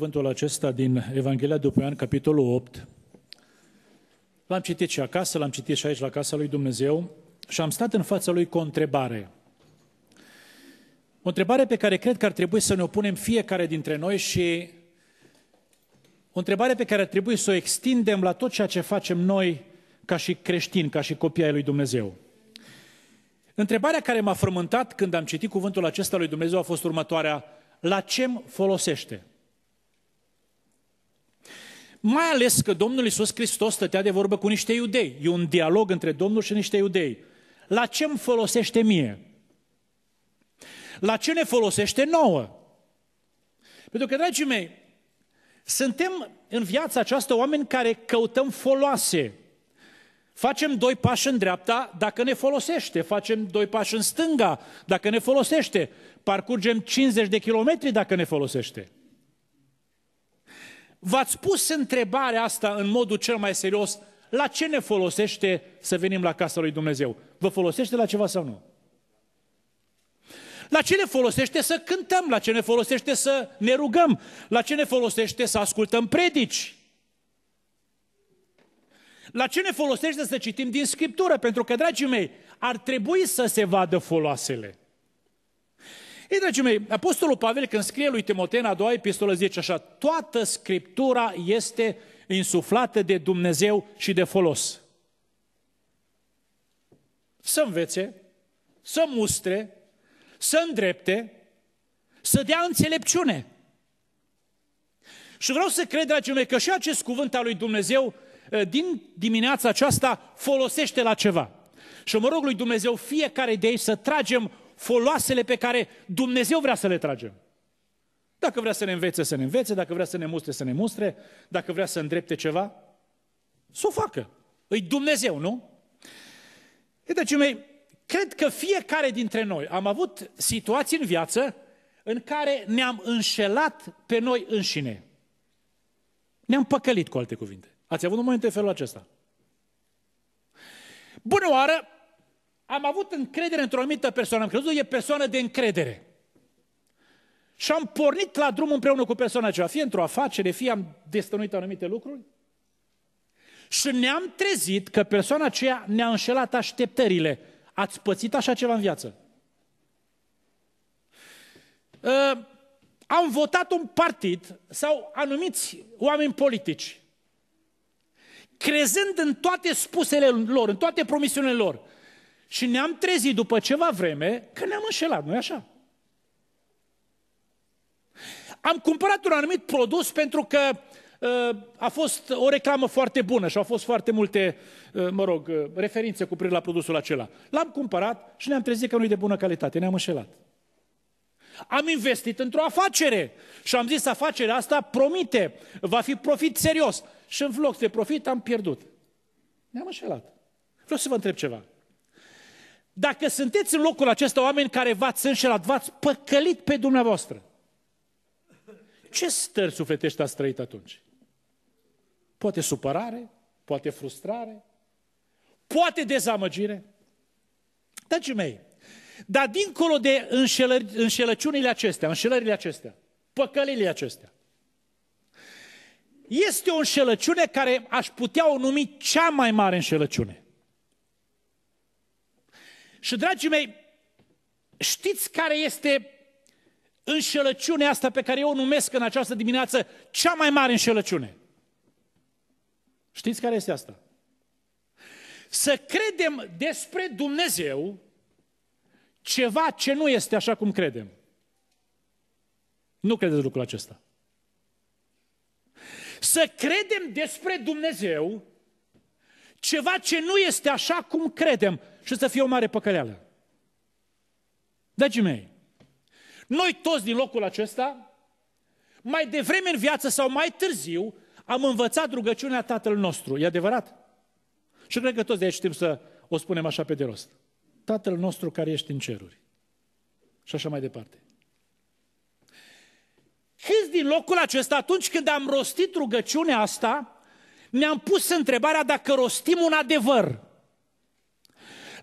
Cuvântul acesta din Evanghelia după Ioan, capitolul 8, l-am citit și acasă, l-am citit și aici la casa lui Dumnezeu și am stat în fața lui cu o întrebare. O întrebare pe care cred că ar trebui să ne opunem fiecare dintre noi și o întrebare pe care ar trebui să o extindem la tot ceea ce facem noi ca și creștini, ca și copii ai lui Dumnezeu. Întrebarea care m-a frământat când am citit cuvântul acesta lui Dumnezeu a fost următoarea. La ce folosește? Mai ales că Domnul Iisus Hristos stătea de vorbă cu niște iudei. E un dialog între Domnul și niște iudei. La ce îmi folosește mie? La ce ne folosește nouă? Pentru că, dragii mei, suntem în viața aceasta oameni care căutăm foloase. Facem doi pași în dreapta dacă ne folosește, facem doi pași în stânga dacă ne folosește, parcurgem 50 de kilometri dacă ne folosește. V-ați pus întrebarea asta în modul cel mai serios, la ce ne folosește să venim la casa lui Dumnezeu? Vă folosește la ceva sau nu? La ce ne folosește să cântăm? La ce ne folosește să ne rugăm? La ce ne folosește să ascultăm predici? La ce ne folosește să citim din Scriptură? Pentru că, dragii mei, ar trebui să se vadă foloasele. Ei, dragii mei, Apostolul Pavel când scrie lui Timotei în a doua epistolă zice așa, toată Scriptura este insuflată de Dumnezeu și de folos. Să învețe, să mustre, să îndrepte, să dea înțelepciune. Și vreau să cred, dragii mei, că și acest cuvânt al lui Dumnezeu eh, din dimineața aceasta folosește la ceva. Și mă rog lui Dumnezeu fiecare de ei să tragem foloasele pe care Dumnezeu vrea să le tragem. Dacă vrea să ne învețe, să ne învețe, dacă vrea să ne mustre, să ne mustre, dacă vrea să îndrepte ceva, să o facă. Îi Dumnezeu, nu? E, deci, mei, cred că fiecare dintre noi am avut situații în viață în care ne-am înșelat pe noi înșine. Ne-am păcălit, cu alte cuvinte. Ați avut un moment de felul acesta. Bună oară, am avut încredere într-o anumită persoană, am crezut că e persoană de încredere. Și am pornit la drum împreună cu persoana aceea, fie într-o afacere, fie am destănuit anumite lucruri. Și ne-am trezit că persoana aceea ne-a înșelat așteptările. Ați pățit așa ceva în viață? Uh, am votat un partid sau anumiți oameni politici, crezând în toate spusele lor, în toate promisiunile lor. Și ne-am trezit după ceva vreme că ne-am înșelat, nu-i așa? Am cumpărat un anumit produs pentru că uh, a fost o reclamă foarte bună și au fost foarte multe, uh, mă rog, uh, referințe cu privire la produsul acela. L-am cumpărat și ne-am trezit că nu e de bună calitate, ne-am înșelat. Am investit într-o afacere și am zis afacerea asta promite, va fi profit serios. Și în loc de profit am pierdut. Ne-am înșelat. Vreau să vă întreb ceva. Dacă sunteți în locul acesta oameni care v-ați înșelat, v-ați păcălit pe dumneavoastră, ce stări sufletești ați trăit atunci? Poate supărare, poate frustrare, poate dezamăgire. Dragii mei, dar dincolo de înșelă, înșelăciunile acestea, înșelările acestea, păcălile acestea, este o înșelăciune care aș putea o numi cea mai mare înșelăciune. Și, dragii mei, știți care este înșelăciunea asta pe care eu o numesc în această dimineață cea mai mare înșelăciune? Știți care este asta? Să credem despre Dumnezeu ceva ce nu este așa cum credem. Nu credeți lucrul acesta. Să credem despre Dumnezeu ceva ce nu este așa cum credem și să fie o mare păcăleală. Dragii mei, noi toți din locul acesta, mai devreme în viață sau mai târziu, am învățat rugăciunea Tatăl nostru. E adevărat? Și cred că toți de aici știm să o spunem așa pe de rost. Tatăl nostru care ești în ceruri. Și așa mai departe. Câți din locul acesta, atunci când am rostit rugăciunea asta, ne-am pus întrebarea dacă rostim un adevăr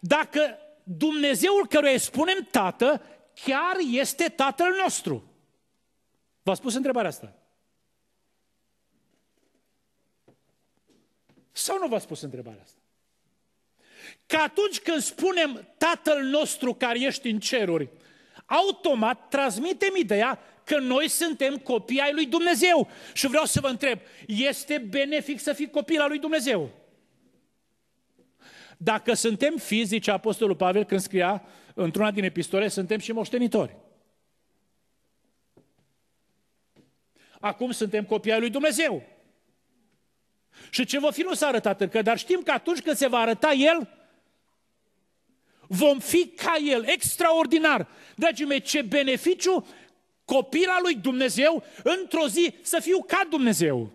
dacă Dumnezeul căruia îi spunem Tată, chiar este Tatăl nostru? V-a spus întrebarea asta? Sau nu v-a spus întrebarea asta? Că atunci când spunem Tatăl nostru care ești în ceruri, automat transmitem ideea că noi suntem copii ai lui Dumnezeu. Și vreau să vă întreb, este benefic să fii copil al lui Dumnezeu? Dacă suntem fizici, Apostolul Pavel, când scria într-una din epistole, suntem și moștenitori. Acum suntem copii ai lui Dumnezeu. Și ce va fi nu s-a arătat încă, dar știm că atunci când se va arăta El, vom fi ca El, extraordinar. Dragii mei, ce beneficiu copil lui Dumnezeu, într-o zi să fiu ca Dumnezeu.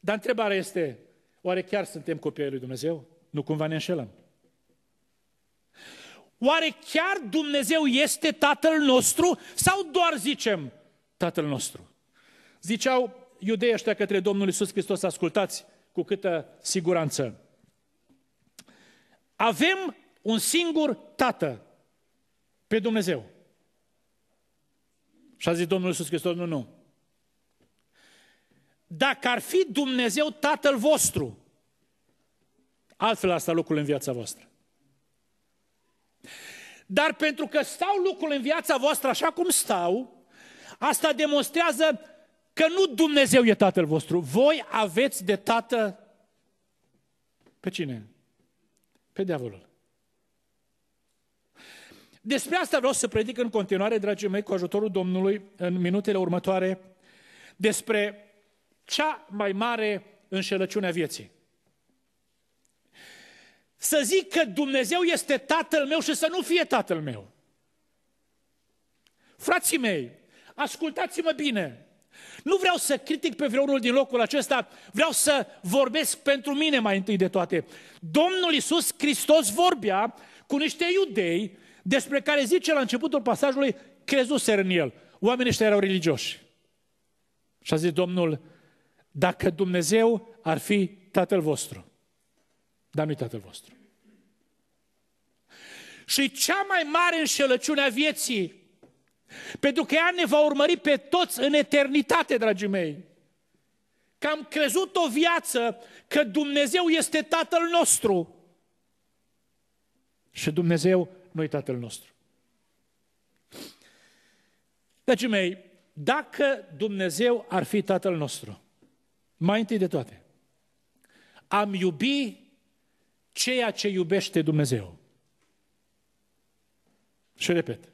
Dar întrebarea este, Oare chiar suntem ai lui Dumnezeu? Nu cumva ne înșelăm. Oare chiar Dumnezeu este Tatăl nostru sau doar zicem Tatăl nostru? Ziceau iudeii ăștia către Domnul Iisus Hristos, ascultați cu câtă siguranță. Avem un singur Tată, pe Dumnezeu. Și a zis Domnul Iisus Hristos, nu, nu, dacă ar fi Dumnezeu Tatăl vostru. Altfel asta lucrul în viața voastră. Dar pentru că stau lucrurile în viața voastră așa cum stau, asta demonstrează că nu Dumnezeu e Tatăl vostru. Voi aveți de Tată pe cine? Pe diavolul. Despre asta vreau să predic în continuare, dragii mei, cu ajutorul Domnului, în minutele următoare, despre cea mai mare înșelăciune a vieții. Să zic că Dumnezeu este tatăl meu și să nu fie tatăl meu. Frații mei, ascultați-mă bine. Nu vreau să critic pe vreunul din locul acesta, vreau să vorbesc pentru mine mai întâi de toate. Domnul Iisus Hristos vorbea cu niște iudei despre care zice la începutul pasajului, crezuser în el. Oamenii ăștia erau religioși. Și a zis Domnul, dacă Dumnezeu ar fi Tatăl vostru. Dar nu Tatăl vostru. Și cea mai mare înșelăciune a vieții, pentru că ea ne va urmări pe toți în eternitate, dragii mei, că am crezut o viață că Dumnezeu este Tatăl nostru. Și Dumnezeu nu e Tatăl nostru. Dragii mei, dacă Dumnezeu ar fi Tatăl nostru, mai întâi de toate, am iubi ceea ce iubește Dumnezeu. Și repet,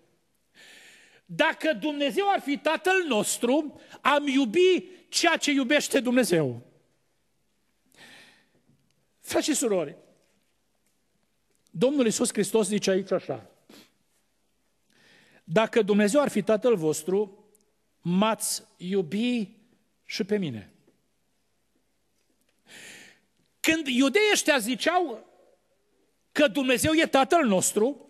dacă Dumnezeu ar fi Tatăl nostru, am iubi ceea ce iubește Dumnezeu. Frați și surori, Domnul Iisus Hristos zice aici așa, dacă Dumnezeu ar fi Tatăl vostru, m-ați iubi și pe mine. Când iudeii ăștia ziceau că Dumnezeu e Tatăl nostru,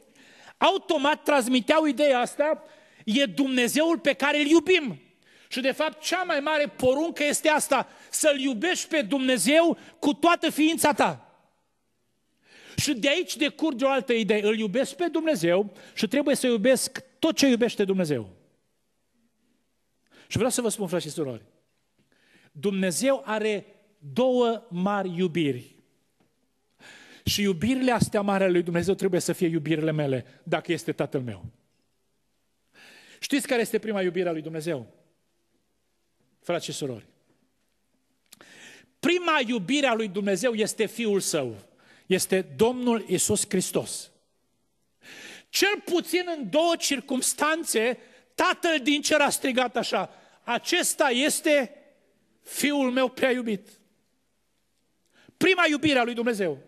automat transmiteau ideea asta, e Dumnezeul pe care îl iubim. Și de fapt cea mai mare poruncă este asta, să-L iubești pe Dumnezeu cu toată ființa ta. Și de aici decurge o altă idee, îl iubesc pe Dumnezeu și trebuie să iubesc tot ce iubește Dumnezeu. Și vreau să vă spun, frați și surori, Dumnezeu are două mari iubiri. Și iubirile astea mari ale lui Dumnezeu trebuie să fie iubirile mele, dacă este Tatăl meu. Știți care este prima iubire a lui Dumnezeu? Frați și surori. Prima iubire a lui Dumnezeu este Fiul Său. Este Domnul Isus Hristos. Cel puțin în două circumstanțe, Tatăl din cer a strigat așa, acesta este Fiul meu prea iubit prima iubire a lui Dumnezeu.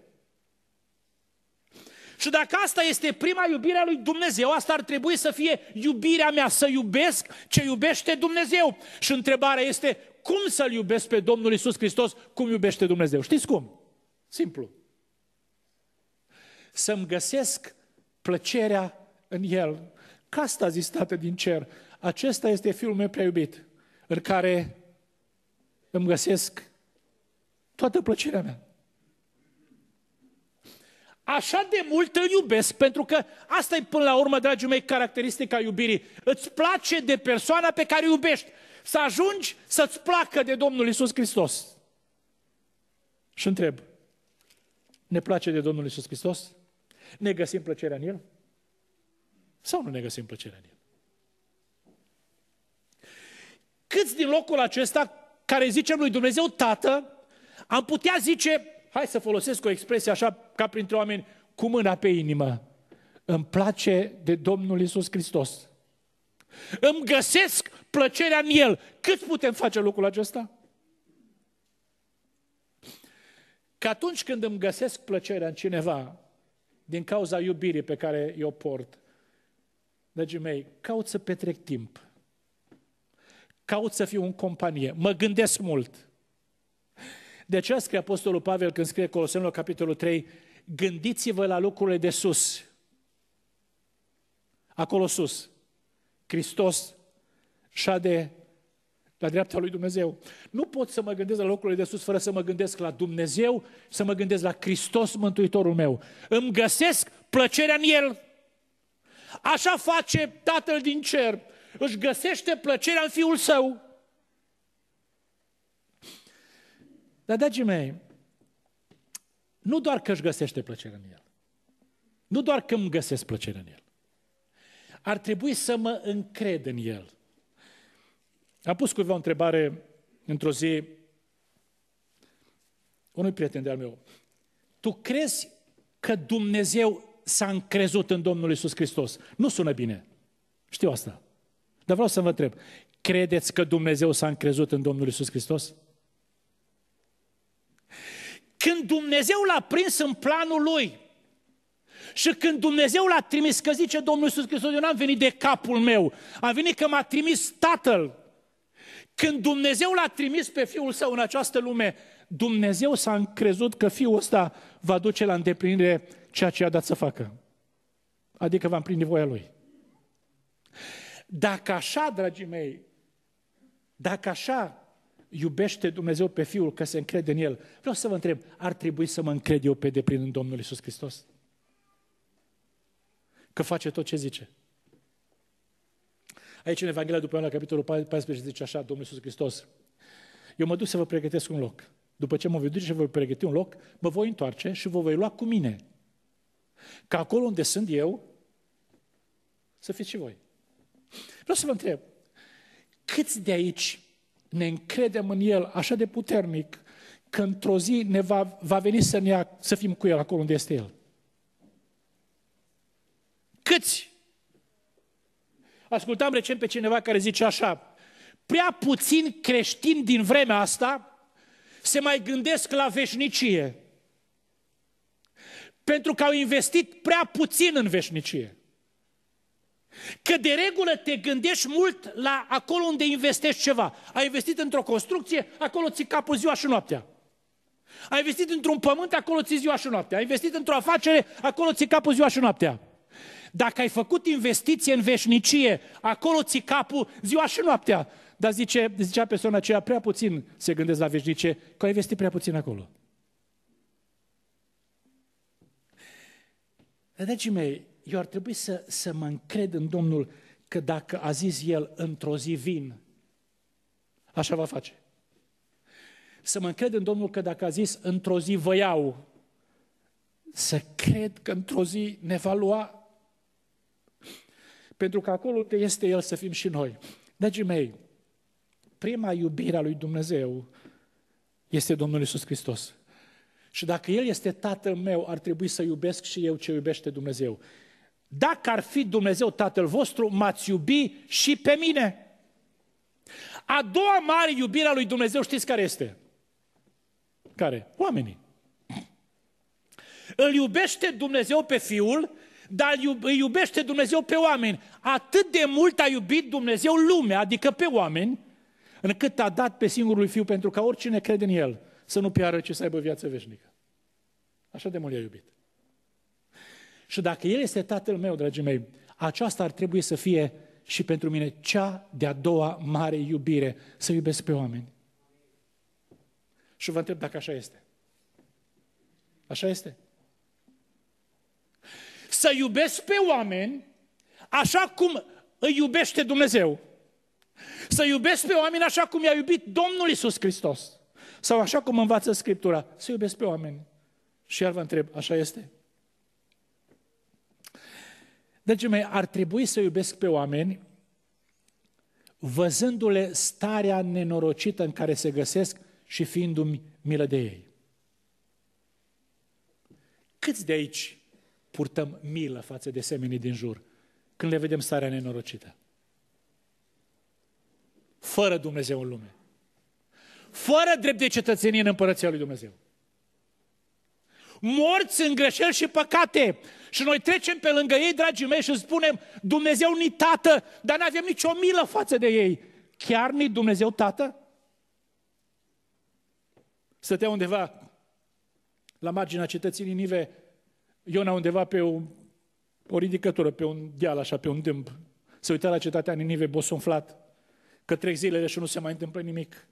Și dacă asta este prima iubire a lui Dumnezeu, asta ar trebui să fie iubirea mea, să iubesc ce iubește Dumnezeu. Și întrebarea este, cum să-L iubesc pe Domnul Isus Hristos cum iubește Dumnezeu? Știți cum? Simplu. Să-mi găsesc plăcerea în El. Că asta a zis Tată din cer. Acesta este Fiul meu prea iubit, în care îmi găsesc toată plăcerea mea. Așa de mult îl iubesc, pentru că asta e până la urmă, dragii mei, caracteristica iubirii. Îți place de persoana pe care iubești. Să ajungi să-ți placă de Domnul Isus Hristos. Și întreb, ne place de Domnul Isus Hristos? Ne găsim plăcerea în El? Sau nu ne găsim plăcerea în El? Câți din locul acesta care zicem lui Dumnezeu, Tată, am putea zice, hai să folosesc o expresie așa ca printre oameni, cu mâna pe inimă. Îmi place de Domnul Isus Hristos. Îmi găsesc plăcerea în El. Cât putem face lucrul acesta? Că atunci când îmi găsesc plăcerea în cineva, din cauza iubirii pe care eu port, dragii mei, caut să petrec timp. Caut să fiu în companie. Mă gândesc mult. De aceea scrie Apostolul Pavel când scrie Colosenul capitolul 3, gândiți-vă la lucrurile de sus. Acolo sus. Hristos șade la dreapta lui Dumnezeu. Nu pot să mă gândesc la locurile de sus fără să mă gândesc la Dumnezeu, să mă gândesc la Hristos Mântuitorul meu. Îmi găsesc plăcerea în El. Așa face Tatăl din cer. Își găsește plăcerea în Fiul Său. Dar, dragii mei, nu doar că își găsește plăcere în el. Nu doar că îmi găsesc plăcere în el. Ar trebui să mă încred în el. Am pus cuiva o întrebare într-o zi unui prieten de-al meu. Tu crezi că Dumnezeu s-a încrezut în Domnul Isus Hristos? Nu sună bine. Știu asta. Dar vreau să vă întreb. Credeți că Dumnezeu s-a încrezut în Domnul Isus Hristos? Când Dumnezeu l-a prins în planul lui și când Dumnezeu l-a trimis, că zice Domnul Iisus Hristos, eu n-am venit de capul meu, am venit că m-a trimis Tatăl. Când Dumnezeu l-a trimis pe Fiul Său în această lume, Dumnezeu s-a încrezut că Fiul ăsta va duce la îndeplinire ceea ce i-a dat să facă. Adică va împlini voia Lui. Dacă așa, dragii mei, dacă așa iubește Dumnezeu pe Fiul, că se încrede în El. Vreau să vă întreb, ar trebui să mă încred eu pe deplin în Domnul Isus Hristos? Că face tot ce zice. Aici în Evanghelia după Ioan, la capitolul 14, zice așa Domnul Iisus Hristos. Eu mă duc să vă pregătesc un loc. După ce mă voi duce și vă pregăti un loc, mă voi întoarce și vă voi lua cu mine. Ca acolo unde sunt eu, să fiți și voi. Vreau să vă întreb, câți de aici ne încredem în El așa de puternic, că într-o zi ne va, va veni să, ne ia, să fim cu El acolo unde este El. Câți? Ascultam recent pe cineva care zice așa, prea puțin creștini din vremea asta se mai gândesc la veșnicie. Pentru că au investit prea puțin în veșnicie. Că de regulă te gândești mult la acolo unde investești ceva. Ai investit într-o construcție, acolo ți capul ziua și noaptea. Ai investit într-un pământ, acolo ți ziua și noaptea. Ai investit într-o afacere, acolo ți capul ziua și noaptea. Dacă ai făcut investiție în veșnicie, acolo ți capul ziua și noaptea. Dar zice, zicea persoana aceea, prea puțin se gândesc la veșnicie, că ai investit prea puțin acolo. Dragii mei, eu ar trebui să, să mă încred în Domnul că dacă a zis El într-o zi vin, așa va face. Să mă încred în Domnul că dacă a zis într-o zi vă iau, să cred că într-o zi ne va lua. Pentru că acolo unde este El să fim și noi. Dragii mei, prima iubire a lui Dumnezeu este Domnul Isus Hristos. Și dacă El este Tatăl meu, ar trebui să iubesc și eu ce iubește Dumnezeu. Dacă ar fi Dumnezeu Tatăl vostru, m-ați iubi și pe mine. A doua mare iubire a lui Dumnezeu știți care este? Care? Oamenii. Îl iubește Dumnezeu pe Fiul, dar îi iubește Dumnezeu pe oameni. Atât de mult a iubit Dumnezeu lumea, adică pe oameni, încât a dat pe singurul Fiu pentru ca oricine crede în El să nu piară, ci să aibă viață veșnică. Așa de mult i-a iubit. Și dacă El este Tatăl meu, dragii mei, aceasta ar trebui să fie și pentru mine cea de-a doua mare iubire, să iubesc pe oameni. Și vă întreb dacă așa este. Așa este? Să iubesc pe oameni așa cum îi iubește Dumnezeu. Să iubesc pe oameni așa cum i-a iubit Domnul Isus Hristos. Sau așa cum învață Scriptura. Să iubesc pe oameni. Și iar vă întreb, așa este? Dragii deci, mei, ar trebui să iubesc pe oameni văzându-le starea nenorocită în care se găsesc și fiindu-mi milă de ei. Câți de aici purtăm milă față de semenii din jur când le vedem starea nenorocită? Fără Dumnezeu în lume. Fără drept de cetățenie în împărăția lui Dumnezeu morți în greșeli și păcate. Și noi trecem pe lângă ei, dragii mei, și spunem, Dumnezeu ni tată, dar nu avem nicio milă față de ei. Chiar ni Dumnezeu tată? Stătea undeva la marginea cetății Ninive, Iona undeva pe o, o ridicătură, pe un deal, așa, pe un dâmb. Se uita la cetatea Ninive, bosunflat, că trec zilele și nu se mai întâmplă nimic.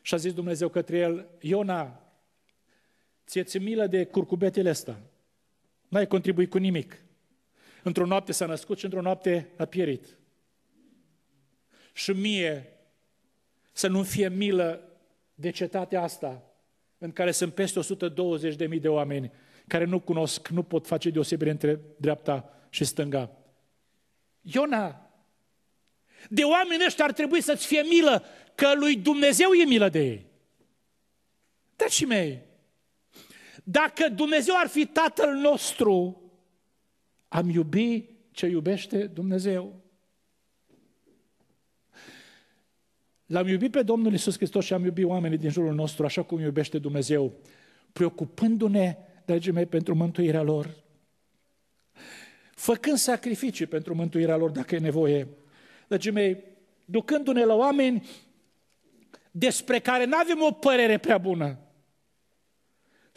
Și a zis Dumnezeu către el, Iona, ție ți milă de curcubetele ăsta. N-ai contribuit cu nimic. Într-o noapte s-a născut și într-o noapte a pierit. Și mie să nu fie milă de cetatea asta, în care sunt peste 120.000 de oameni care nu cunosc, nu pot face deosebire între dreapta și stânga. Iona, de oameni ăștia ar trebui să-ți fie milă, că lui Dumnezeu e milă de ei. și mei, dacă Dumnezeu ar fi Tatăl nostru, am iubi ce iubește Dumnezeu. L-am iubit pe Domnul Isus Hristos și am iubit oamenii din jurul nostru așa cum iubește Dumnezeu, preocupându-ne, dragii mei, pentru mântuirea lor, făcând sacrificii pentru mântuirea lor dacă e nevoie. Dragii mei, ducându-ne la oameni despre care nu avem o părere prea bună,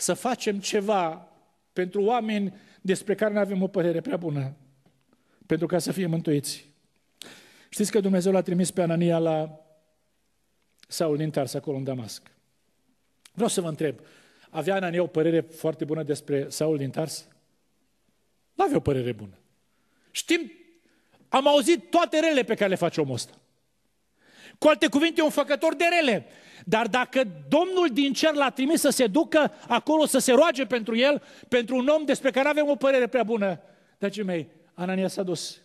să facem ceva pentru oameni despre care nu avem o părere prea bună, pentru ca să fie mântuiți. Știți că Dumnezeu l-a trimis pe Anania la Saul din Tars, acolo în Damasc. Vreau să vă întreb, avea Anania o părere foarte bună despre Saul din Tars? Nu avea o părere bună. Știm, am auzit toate rele pe care le face omul ăsta. Cu alte cuvinte, e un făcător de rele. Dar dacă Domnul din cer l-a trimis să se ducă acolo să se roage pentru el, pentru un om despre care avem o părere prea bună, dragii mei, Anania s-a dus.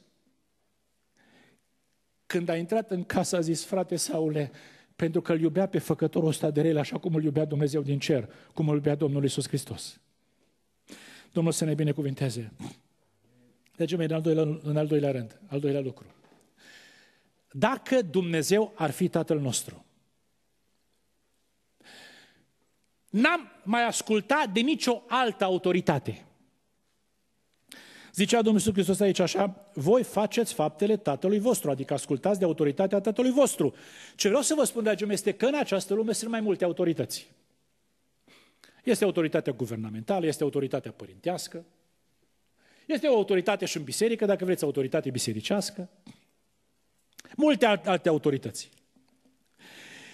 Când a intrat în casă a zis, frate Saule, pentru că îl iubea pe făcătorul ăsta de rele, așa cum îl iubea Dumnezeu din cer, cum îl iubea Domnul Iisus Hristos. Domnul să ne binecuvinteze. Deci, mei, în al, doilea, în al doilea rând, al doilea lucru. Dacă Dumnezeu ar fi Tatăl nostru, N-am mai ascultat de nicio altă autoritate. Zicea Domnul Iisus Hristos aici așa, voi faceți faptele Tatălui vostru, adică ascultați de autoritatea Tatălui vostru. Ce vreau să vă spun, dragii mei, este că în această lume sunt mai multe autorități. Este autoritatea guvernamentală, este autoritatea părintească, este o autoritate și în biserică, dacă vreți, autoritate bisericească. Multe alte autorități.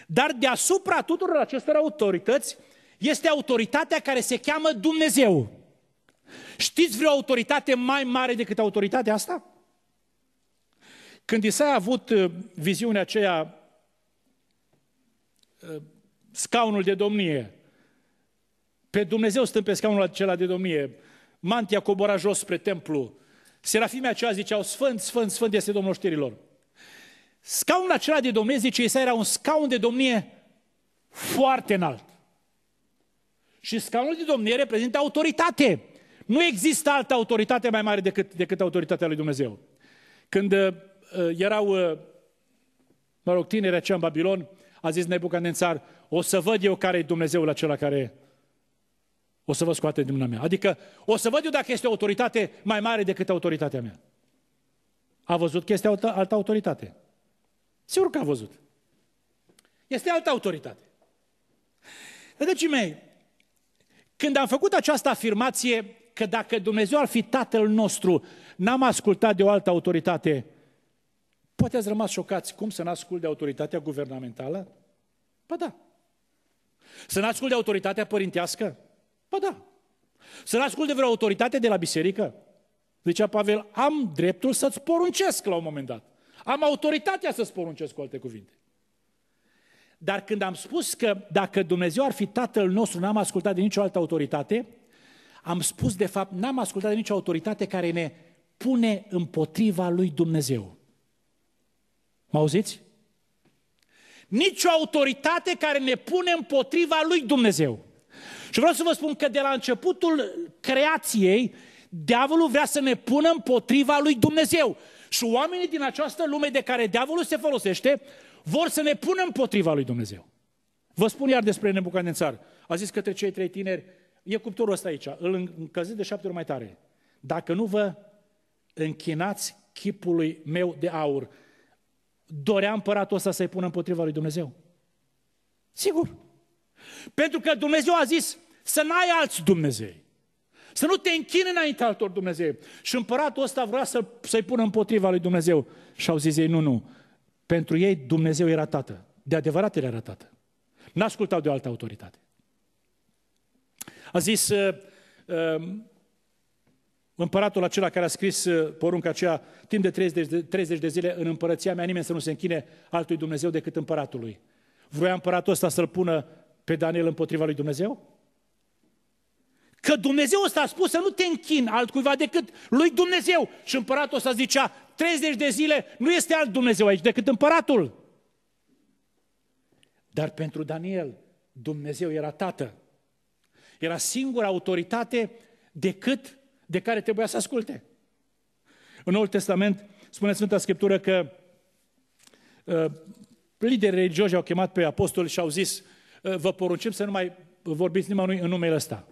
Dar deasupra tuturor acestor autorități este autoritatea care se cheamă Dumnezeu. Știți vreo autoritate mai mare decât autoritatea asta? Când Isaia a avut uh, viziunea aceea, uh, scaunul de domnie, pe Dumnezeu stând pe scaunul acela de domnie, mantia cobora jos spre templu, serafimea aceea ziceau, Sfânt, Sfânt, Sfânt este Domnul știrilor. Scaunul acela de domnie, zice Isaia, era un scaun de domnie foarte înalt. Și scaunul de domnie reprezintă autoritate. Nu există altă autoritate mai mare decât, decât autoritatea lui Dumnezeu. Când uh, erau, uh, mă rog, tineri aceia în Babilon, a zis Nebucanențar, o să văd eu care e Dumnezeul acela care o să vă scoate din mâna mea. Adică o să văd eu dacă este o autoritate mai mare decât autoritatea mea. A văzut că este altă, altă autoritate. Sigur că a văzut. Este altă autoritate. Vedeți, mei, când am făcut această afirmație că dacă Dumnezeu ar fi Tatăl nostru, n-am ascultat de o altă autoritate, poate ați rămas șocați cum să n-ascult de autoritatea guvernamentală? Pa da. Să n-ascult de autoritatea părintească? Pa da. Să n-ascult de vreo autoritate de la biserică? Zicea Pavel, am dreptul să-ți poruncesc la un moment dat. Am autoritatea să-ți poruncesc cu alte cuvinte. Dar când am spus că dacă Dumnezeu ar fi Tatăl nostru, n-am ascultat de nicio altă autoritate, am spus de fapt, n-am ascultat de nicio autoritate care ne pune împotriva lui Dumnezeu. Mă auziți? Nici o autoritate care ne pune împotriva lui Dumnezeu. Și vreau să vă spun că de la începutul creației, diavolul vrea să ne pună împotriva lui Dumnezeu. Și oamenii din această lume de care diavolul se folosește, vor să ne pună împotriva lui Dumnezeu. Vă spun iar despre Nebucadențar. A zis către cei trei tineri, e cuptorul ăsta aici, îl încălzit de șapte ori mai tare. Dacă nu vă închinați chipului meu de aur, dorea împăratul ăsta să-i pună împotriva lui Dumnezeu? Sigur. Pentru că Dumnezeu a zis să n-ai alți Dumnezei. Să nu te închini înainte altor Dumnezei. Și împăratul ăsta vrea să, să-i pună împotriva lui Dumnezeu. Și au zis ei, nu, nu, pentru ei Dumnezeu era tată. De adevărat era tată. N-ascultau de o altă autoritate. A zis uh, uh, împăratul acela care a scris uh, porunca aceea, timp de 30 de, 30 de zile în împărăția mea nimeni să nu se închine altui Dumnezeu decât împăratului. Vroia împăratul ăsta să-l pună pe Daniel împotriva lui Dumnezeu? Că Dumnezeu ăsta a spus să nu te închin altcuiva decât lui Dumnezeu. Și împăratul ăsta zicea, 30 de zile nu este alt Dumnezeu aici decât împăratul. Dar pentru Daniel, Dumnezeu era tată. Era singura autoritate decât de care trebuia să asculte. În Noul Testament spune Sfânta Scriptură că uh, liderii religioși au chemat pe apostoli și au zis uh, vă poruncim să nu mai vorbiți nimănui în numele ăsta.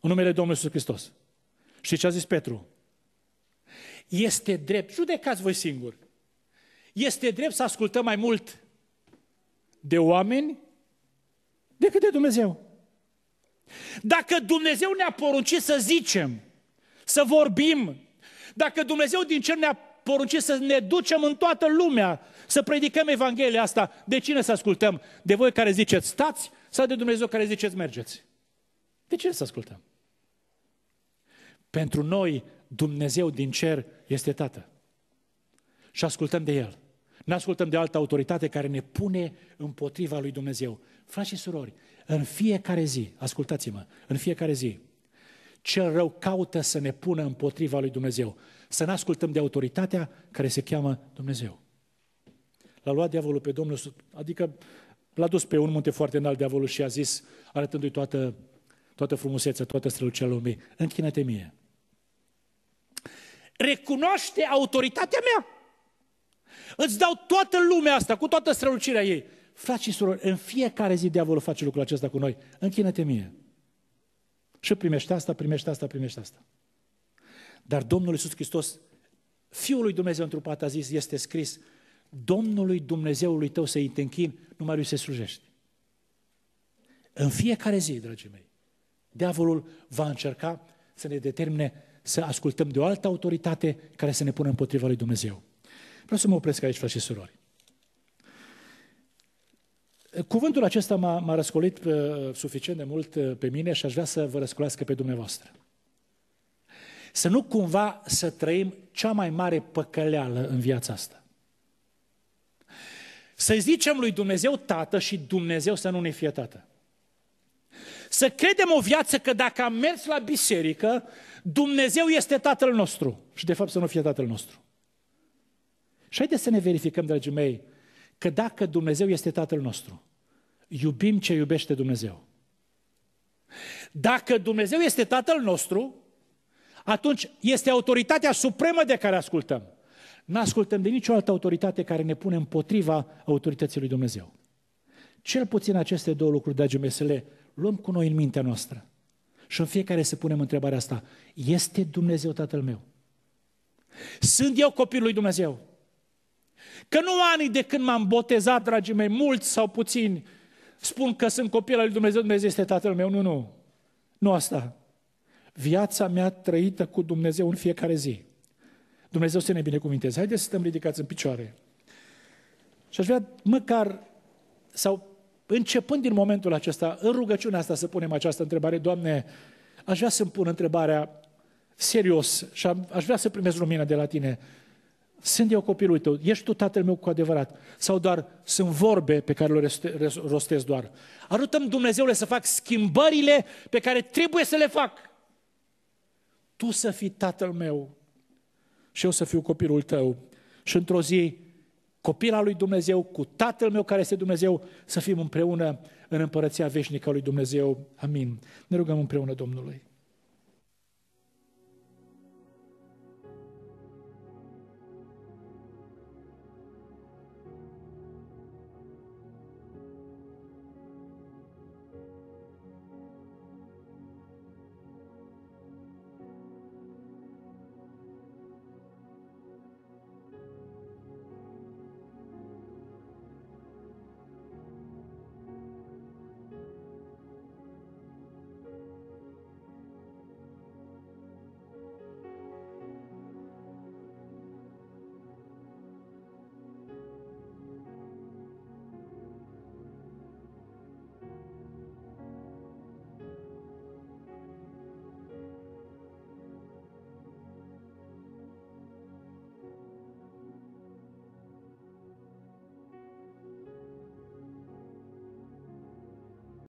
În numele Domnului Iisus Hristos. Și ce a zis Petru? Este drept, judecați voi singuri, este drept să ascultăm mai mult de oameni decât de Dumnezeu. Dacă Dumnezeu ne-a poruncit să zicem, să vorbim, dacă Dumnezeu din cer ne-a poruncit să ne ducem în toată lumea, să predicăm Evanghelia asta, de cine să ascultăm? De voi care ziceți stați sau de Dumnezeu care ziceți mergeți? De cine să ascultăm? Pentru noi, Dumnezeu din cer este Tată. Și ascultăm de El. Nu ascultăm de altă autoritate care ne pune împotriva lui Dumnezeu. Frați și surori, în fiecare zi, ascultați-mă, în fiecare zi, cel rău caută să ne pună împotriva lui Dumnezeu. Să ne ascultăm de autoritatea care se cheamă Dumnezeu. L-a luat diavolul pe Domnul, adică l-a dus pe un munte foarte înalt diavolul și a zis, arătându-i toată toată frumusețea, toată strălucea lumii. Închină-te mie. Recunoaște autoritatea mea. Îți dau toată lumea asta, cu toată strălucirea ei. Frați și surori, în fiecare zi diavolul face lucrul acesta cu noi. Închină-te mie. Și primește asta, primește asta, primește asta. Dar Domnul Iisus Hristos, Fiul lui Dumnezeu întrupat, a zis, este scris, Domnului Dumnezeului tău să-i te închin, numai lui se slujești. În fiecare zi, dragii mei, Diavolul va încerca să ne determine să ascultăm de o altă autoritate care să ne pună împotriva lui Dumnezeu. Vreau să mă opresc aici, frate și surori. Cuvântul acesta m-a, m-a răscolit uh, suficient de mult uh, pe mine și aș vrea să vă răscolească pe dumneavoastră. Să nu cumva să trăim cea mai mare păcăleală în viața asta. Să zicem lui Dumnezeu tată și Dumnezeu să nu ne fie tată. Să credem o viață că dacă am mers la biserică, Dumnezeu este Tatăl nostru. Și de fapt să nu fie Tatăl nostru. Și haideți să ne verificăm, dragii mei, că dacă Dumnezeu este Tatăl nostru, iubim ce iubește Dumnezeu. Dacă Dumnezeu este Tatăl nostru, atunci este autoritatea supremă de care ascultăm. Nu ascultăm de nicio altă autoritate care ne pune împotriva autorității lui Dumnezeu. Cel puțin aceste două lucruri, dragii mei, să le luăm cu noi în mintea noastră și în fiecare să punem întrebarea asta. Este Dumnezeu Tatăl meu? Sunt eu copilul lui Dumnezeu? Că nu ani de când m-am botezat, dragii mei, mulți sau puțini, spun că sunt copil al lui Dumnezeu, Dumnezeu este Tatăl meu. Nu, nu. Nu asta. Viața mea trăită cu Dumnezeu în fiecare zi. Dumnezeu să ne binecuvinteze. Haideți să stăm ridicați în picioare. Și aș vrea măcar, sau începând din momentul acesta, în rugăciunea asta să punem această întrebare, Doamne, aș vrea să-mi pun întrebarea serios și aș vrea să primesc lumină de la Tine. Sunt eu copilul tău, ești tu tatăl meu cu adevărat? Sau doar sunt vorbe pe care le rostesc doar? Arutăm Dumnezeule să fac schimbările pe care trebuie să le fac. Tu să fii tatăl meu și eu să fiu copilul tău. Și într-o zi copil al lui Dumnezeu, cu Tatăl meu care este Dumnezeu, să fim împreună în împărăția veșnică a lui Dumnezeu. Amin. Ne rugăm împreună Domnului.